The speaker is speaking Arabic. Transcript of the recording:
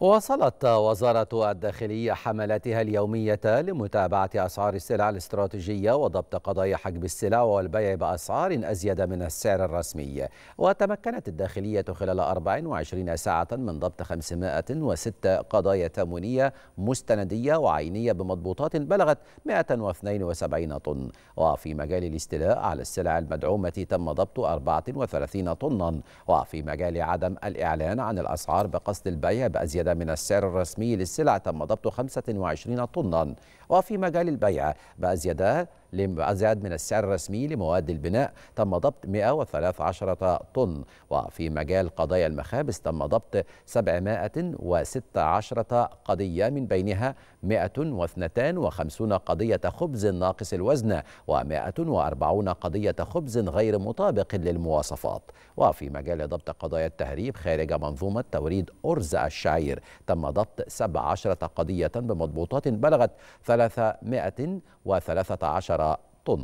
واصلت وزارة الداخلية حملاتها اليومية لمتابعة أسعار السلع الاستراتيجية وضبط قضايا حجب السلع والبيع بأسعار أزيد من السعر الرسمي وتمكنت الداخلية خلال 24 ساعة من ضبط 506 قضايا تامونية مستندية وعينية بمضبوطات بلغت 172 طن وفي مجال الاستيلاء على السلع المدعومة تم ضبط 34 طنا وفي مجال عدم الإعلان عن الأسعار بقصد البيع بأزيد زيادة من السعر الرسمي للسلع تم ضبط 25 طنا وفي مجال البيع بأزيد لزياد من السعر الرسمي لمواد البناء تم ضبط 113 طن وفي مجال قضايا المخابز تم ضبط 716 قضية من بينها 152 قضية خبز ناقص الوزن و140 قضية خبز غير مطابق للمواصفات وفي مجال ضبط قضايا التهريب خارج منظومة توريد أرز الشعير تم ضبط 17 قضية بمضبوطات بلغت 313から